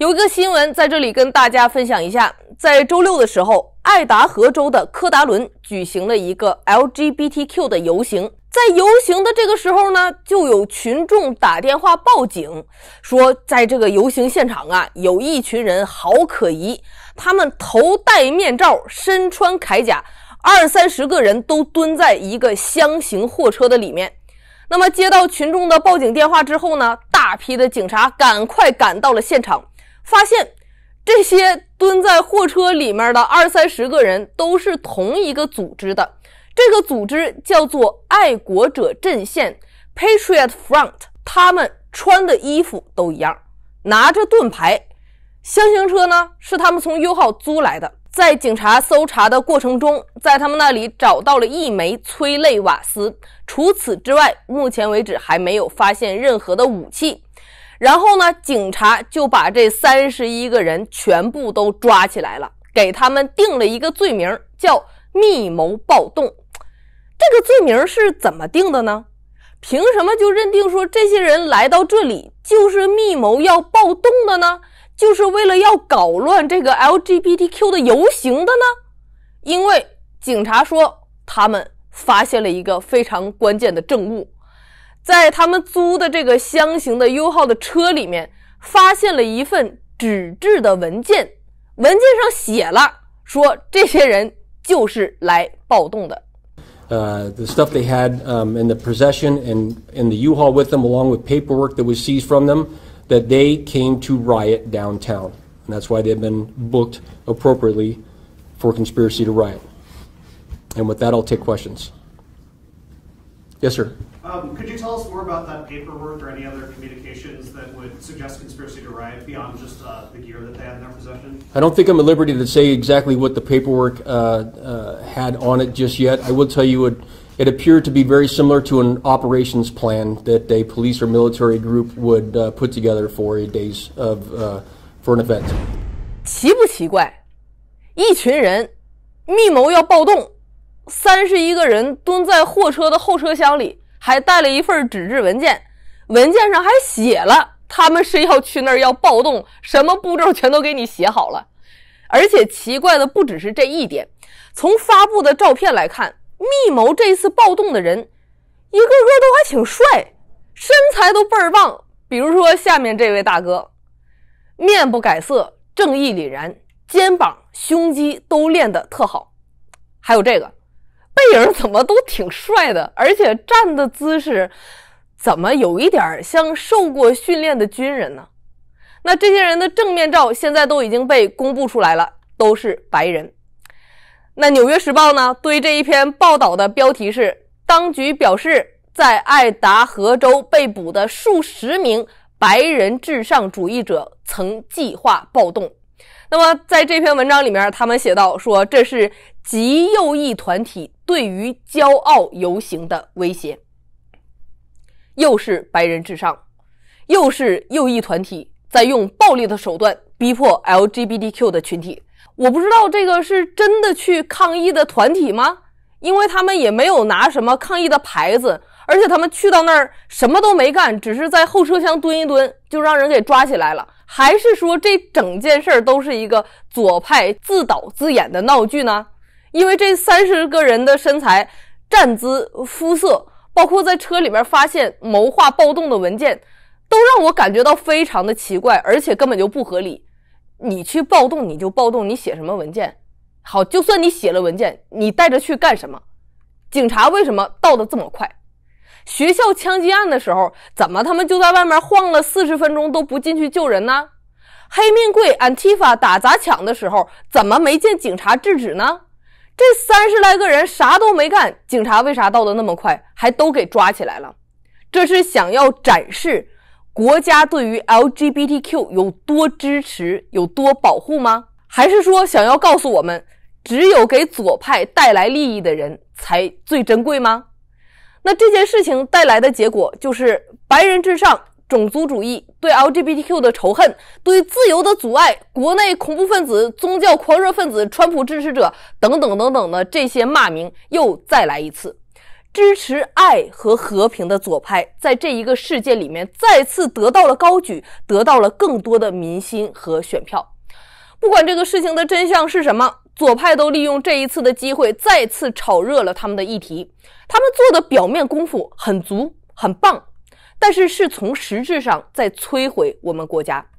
有一个新闻在这里跟大家分享一下，在周六的时候，爱达荷州的科达伦举行了一个 LGBTQ 的游行。在游行的这个时候呢，就有群众打电话报警，说在这个游行现场啊，有一群人好可疑，他们头戴面罩，身穿铠甲，二三十个人都蹲在一个箱型货车的里面。那么接到群众的报警电话之后呢，大批的警察赶快赶到了现场。发现这些蹲在货车里面的二三十个人都是同一个组织的，这个组织叫做爱国者阵线 （Patriot Front），他们穿的衣服都一样，拿着盾牌。箱型车呢是他们从优号租来的。在警察搜查的过程中，在他们那里找到了一枚催泪瓦斯。除此之外，目前为止还没有发现任何的武器。然后呢？警察就把这三十一个人全部都抓起来了，给他们定了一个罪名，叫密谋暴动。这个罪名是怎么定的呢？凭什么就认定说这些人来到这里就是密谋要暴动的呢？就是为了要搞乱这个 LGBTQ 的游行的呢？因为警察说他们发现了一个非常关键的证物。在他们租的这个箱型的 U 号的车里面，发现了一份纸质的文件，文件上写了说这些人就是来暴动的。Uh, the stuff they had um, in the possession and in the U-Haul with them, along with paperwork that was seized from them, that they came to riot downtown, and that's why they've been booked appropriately for conspiracy to riot. And with that, I'll take questions. Yes, sir. Um, could you tell us more about that paperwork or any other communications that would suggest conspiracy to riot beyond just uh, the gear that they had in their possession? I don't think I'm at liberty to say exactly what the paperwork uh, uh, had on it just yet. I will tell you it, it appeared to be very similar to an operations plan that a police or military group would uh, put together for a days of uh, for an event. 奇不奇怪？一群人密谋要暴动。三十一个人蹲在货车的后车厢里，还带了一份纸质文件，文件上还写了他们是要去那儿要暴动，什么步骤全都给你写好了。而且奇怪的不只是这一点，从发布的照片来看，密谋这次暴动的人一个个都还挺帅，身材都倍儿棒。比如说下面这位大哥，面不改色，正义凛然，肩膀、胸肌都练得特好。还有这个。背影怎么都挺帅的，而且站的姿势怎么有一点像受过训练的军人呢？那这些人的正面照现在都已经被公布出来了，都是白人。那《纽约时报》呢？对这一篇报道的标题是：当局表示，在爱达荷州被捕的数十名白人至上主义者曾计划暴动。那么在这篇文章里面，他们写到说，这是极右翼团体。对于骄傲游行的威胁，又是白人至上，又是右翼团体在用暴力的手段逼迫 LGBTQ 的群体。我不知道这个是真的去抗议的团体吗？因为他们也没有拿什么抗议的牌子，而且他们去到那儿什么都没干，只是在后车厢蹲一蹲，就让人给抓起来了。还是说这整件事都是一个左派自导自演的闹剧呢？因为这三十个人的身材、站姿、肤色，包括在车里面发现谋划暴动的文件，都让我感觉到非常的奇怪，而且根本就不合理。你去暴动你就暴动，你写什么文件？好，就算你写了文件，你带着去干什么？警察为什么到的这么快？学校枪击案的时候，怎么他们就在外面晃了四十分钟都不进去救人呢？黑命贵 Antifa 打砸抢的时候，怎么没见警察制止呢？这三十来个人啥都没干，警察为啥到的那么快，还都给抓起来了？这是想要展示国家对于 LGBTQ 有多支持、有多保护吗？还是说想要告诉我们，只有给左派带来利益的人才最珍贵吗？那这件事情带来的结果就是白人至上。种族主义对 LGBTQ 的仇恨、对自由的阻碍、国内恐怖分子、宗教狂热分子、川普支持者等等等等的这些骂名又再来一次。支持爱和和平的左派在这一个事件里面再次得到了高举，得到了更多的民心和选票。不管这个事情的真相是什么，左派都利用这一次的机会再次炒热了他们的议题。他们做的表面功夫很足，很棒。但是是从实质上在摧毁我们国家。